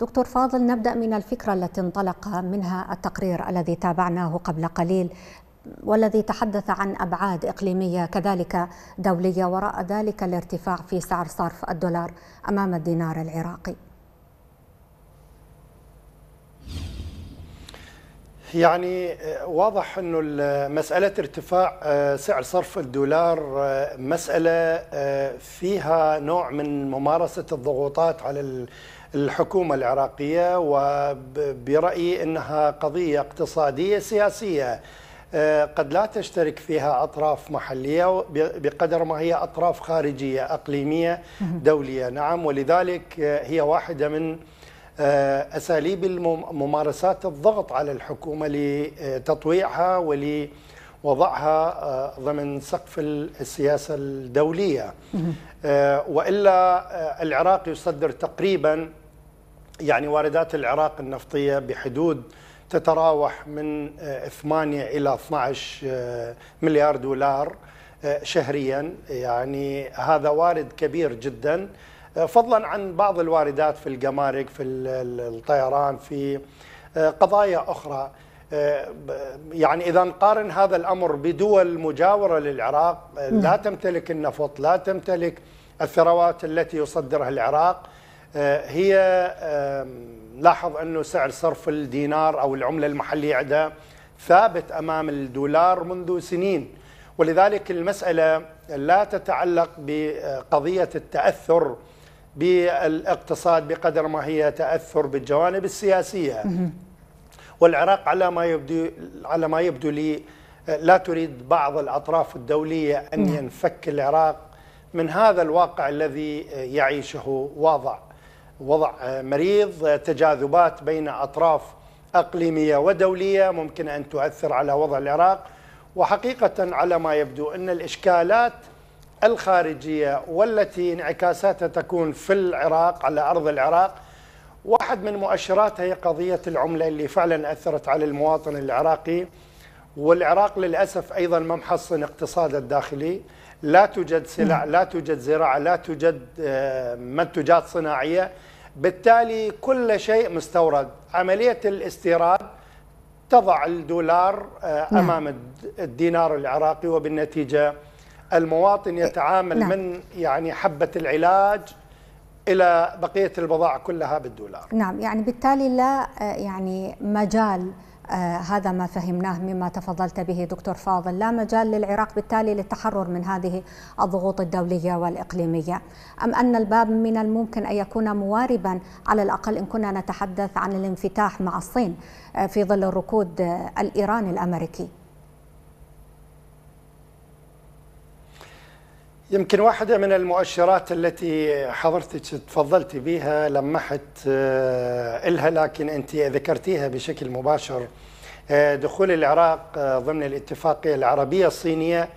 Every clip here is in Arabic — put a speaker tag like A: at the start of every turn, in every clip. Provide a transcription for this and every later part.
A: دكتور فاضل نبدأ من الفكرة التي انطلق منها التقرير الذي تابعناه قبل قليل والذي تحدث عن أبعاد إقليمية كذلك دولية وراء ذلك الارتفاع في سعر صرف الدولار أمام الدينار العراقي
B: يعني آه، واضح انه مساله ارتفاع آه، سعر صرف الدولار آه، مساله فيها نوع من ممارسه الضغوطات على الحكومة العراقية وبرأيي أنها قضية اقتصادية سياسية آه، قد لا تشترك فيها أطراف محلية بقدر ما هي أطراف خارجية أقليمية دولية نعم ولذلك آه، هي واحدة من آه، أساليب ممارسات الضغط على الحكومة لتطويعها ولتطويعها وضعها آه، ضمن سقف السياسة الدولية آه، وإلا آه، العراق يصدر تقريبا يعني واردات العراق النفطية بحدود تتراوح من 8 إلى 12 مليار دولار شهريا يعني هذا وارد كبير جدا فضلا عن بعض الواردات في الجمارك في الطيران في قضايا أخرى آه، يعني إذا نقارن هذا الأمر بدول مجاورة للعراق آه، نعم. لا تمتلك النفط لا تمتلك الثروات التي يصدرها العراق آه، هي لاحظ أنه سعر صرف الدينار أو العملة المحلية عندها ثابت أمام الدولار منذ سنين ولذلك المسألة لا تتعلق بقضية التأثر بالاقتصاد بقدر ما هي تأثر بالجوانب السياسية والعراق على ما يبدو على ما يبدو لي لا تريد بعض الاطراف الدوليه ان نعم. ينفك العراق من هذا الواقع الذي يعيشه وضع وضع مريض تجاذبات بين اطراف اقليميه ودوليه ممكن ان تؤثر على وضع العراق وحقيقه على ما يبدو ان الاشكالات الخارجيه والتي انعكاساتها تكون في العراق على ارض العراق واحد من مؤشراتها هي قضية العملة اللي فعلا أثرت على المواطن العراقي والعراق للأسف أيضا ما محصن اقتصاده الداخلي لا توجد سلع لا توجد زراعة لا توجد آه، منتجات صناعية بالتالي كل شيء مستورد عملية الاستيراد تضع الدولار آه، نعم. أمام الدينار العراقي وبالنتيجة المواطن آه، يتعامل نعم. من يعني حبة العلاج الى بقيه البضائع كلها بالدولار
A: نعم يعني بالتالي لا آه، يعني مجال آه، هذا ما فهمناه مما تفضلت به دكتور فاضل لا مجال للعراق بالتالي للتحرر من هذه الضغوط الدولية والإقليمية أم أن الباب من الممكن أن يكون مواربا على الأقل إن كنا نتحدث عن الانفتاح مع الصين آه، في ظل الركود الإيراني الأمريكي
B: يمكن واحدة من المؤشرات التي حضرتك تفضلتي بها لمحت آه، إلها لكن أنت ذكرتيها بشكل مباشر آه، دخول العراق آه، ضمن الاتفاقية العربية الصينية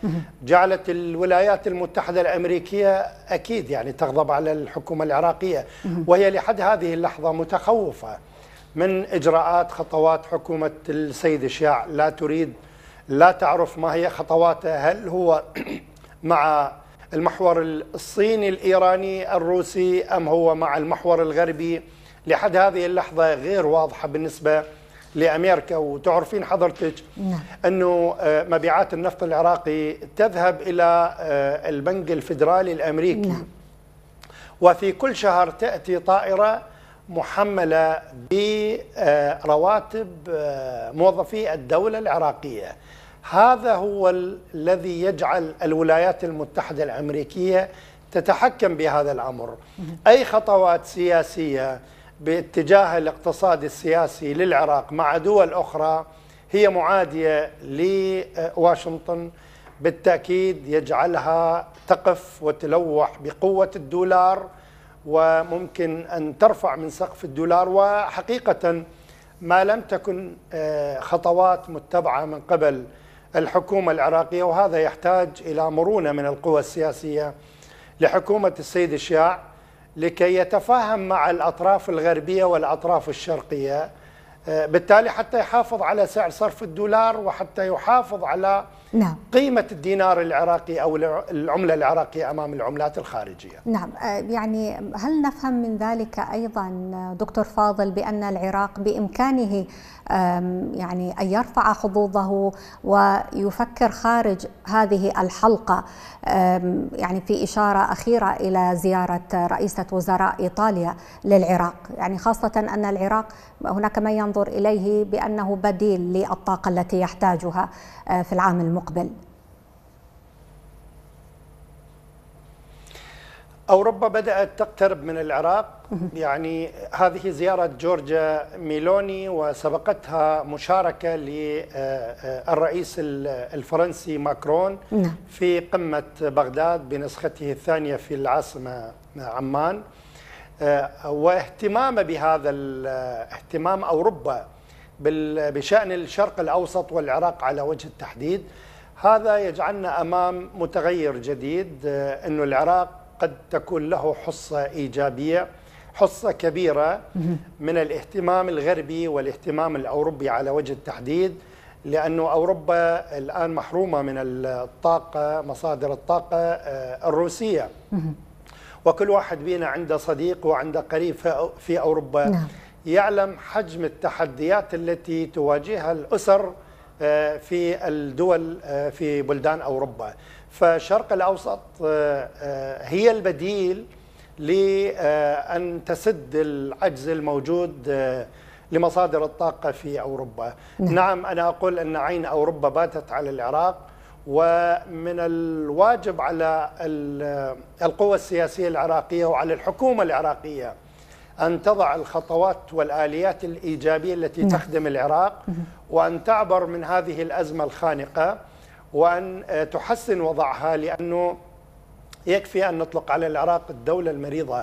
B: جعلت الولايات المتحدة الأمريكية أكيد يعني تغضب على الحكومة العراقية وهي لحد هذه اللحظة متخوفة من إجراءات خطوات حكومة السيد الشيع لا تريد لا تعرف ما هي خطواته هل هو مع المحور الصيني الإيراني الروسي أم هو مع المحور الغربي لحد هذه اللحظة غير واضحة بالنسبة لأمريكا وتعرفين حضرتك نعم. أنه آه، مبيعات النفط العراقي تذهب إلى آه، البنك الفيدرالي الأمريكي نعم. وفي كل شهر تأتي طائرة محملة برواتب آه، موظفي الدولة العراقية هذا هو الذي يجعل الولايات المتحدة الأمريكية تتحكم بهذا الأمر أي خطوات سياسية باتجاه الاقتصاد السياسي للعراق مع دول أخرى هي معادية لواشنطن بالتأكيد يجعلها تقف وتلوح بقوة الدولار وممكن أن ترفع من سقف الدولار وحقيقة ما لم تكن آه، خطوات متبعة من قبل الحكومة العراقية وهذا يحتاج إلى مرونة من القوى السياسية لحكومة السيد الشياع لكي يتفاهم مع الأطراف الغربية والأطراف الشرقية آه، بالتالي حتى يحافظ على سعر صرف الدولار وحتى يحافظ على نعم. قيمة الدينار العراقي أو العملة العراقية أمام العملات الخارجية
A: نعم آه، يعني هل نفهم من ذلك أيضا آه، دكتور فاضل بأن العراق بإمكانه يعني أن يرفع حظوظه ويفكر خارج هذه الحلقة يعني في إشارة أخيرة إلى زيارة رئيسة وزراء إيطاليا للعراق يعني خاصة أن العراق هناك من ينظر إليه بأنه بديل للطاقة التي يحتاجها آه، في العام المقبل
B: أوروبا بدأت تقترب من العراق يعني هذه زيارة جورجيا ميلوني وسبقتها مشاركة للرئيس آه، آه، الفرنسي ماكرون نعم. في قمة بغداد بنسخته الثانية في العاصمة عمان آه، واهتمام بهذا اهتمام أوروبا بشأن الشرق الأوسط والعراق على وجه التحديد هذا يجعلنا أمام متغير جديد أنه العراق قد تكون له حصة إيجابية حصة كبيرة من الاهتمام الغربي والاهتمام الأوروبي على وجه التحديد لأنه أوروبا الآن محرومة من الطاقة مصادر الطاقة آه، الروسية وكل واحد بينا عنده صديق وعنده قريب في أوروبا نعم. يعلم حجم التحديات التي تواجهها الأسر آه، في الدول آه، في بلدان أوروبا فالشرق الأوسط آه، هي البديل لأن تسد العجز الموجود لمصادر الطاقة في أوروبا نعم. نعم أنا أقول أن عين أوروبا باتت على العراق ومن الواجب على القوى السياسية العراقية وعلى الحكومة العراقية أن تضع الخطوات والآليات الإيجابية التي نعم. تخدم العراق وأن تعبر من هذه الأزمة الخانقة وأن آه، تحسن وضعها لأنه يكفي أن نطلق على العراق الدولة المريضة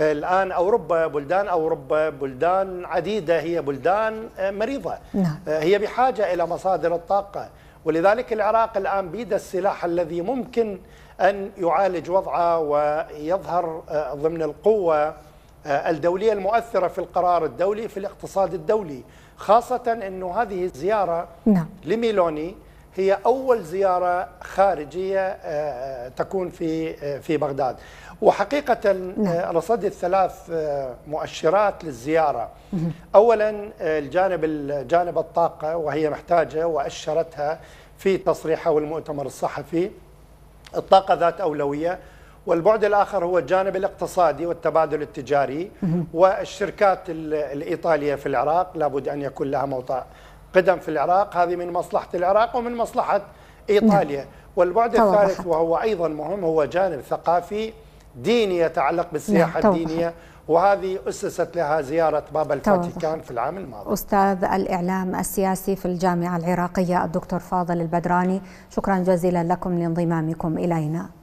B: آه، الآن أوروبا بلدان أوروبا بلدان عديدة هي بلدان آه، مريضة نعم. هي بحاجة إلى مصادر الطاقة ولذلك العراق الآن بيد السلاح الذي ممكن أن يعالج وضعه ويظهر ضمن القوة آه، الدولية المؤثرة في القرار الدولي في الاقتصاد الدولي خاصة أنه هذه الزيارة نعم. لميلوني هي أول زيارة خارجية آه، تكون في آه، في بغداد وحقيقة نعم. رصدت ثلاث مؤشرات للزيارة أولا الجانب الجانب الطاقة وهي محتاجة وأشرتها في تصريحها والمؤتمر الصحفي الطاقة ذات أولوية والبعد الآخر هو الجانب الاقتصادي والتبادل التجاري والشركات الإيطالية في العراق لابد أن يكون لها موطأ قدم في العراق هذه من مصلحة العراق ومن مصلحة إيطاليا نعم. والبعد الثالث وهو أيضا مهم هو جانب ثقافي ديني يتعلق بالسياحة نعم، الدينية وهذه أسست لها زيارة باب الفاتيكان في العام الماضي
A: أستاذ الإعلام السياسي في الجامعة العراقية الدكتور فاضل البدراني شكرا جزيلا لكم لانضمامكم إلينا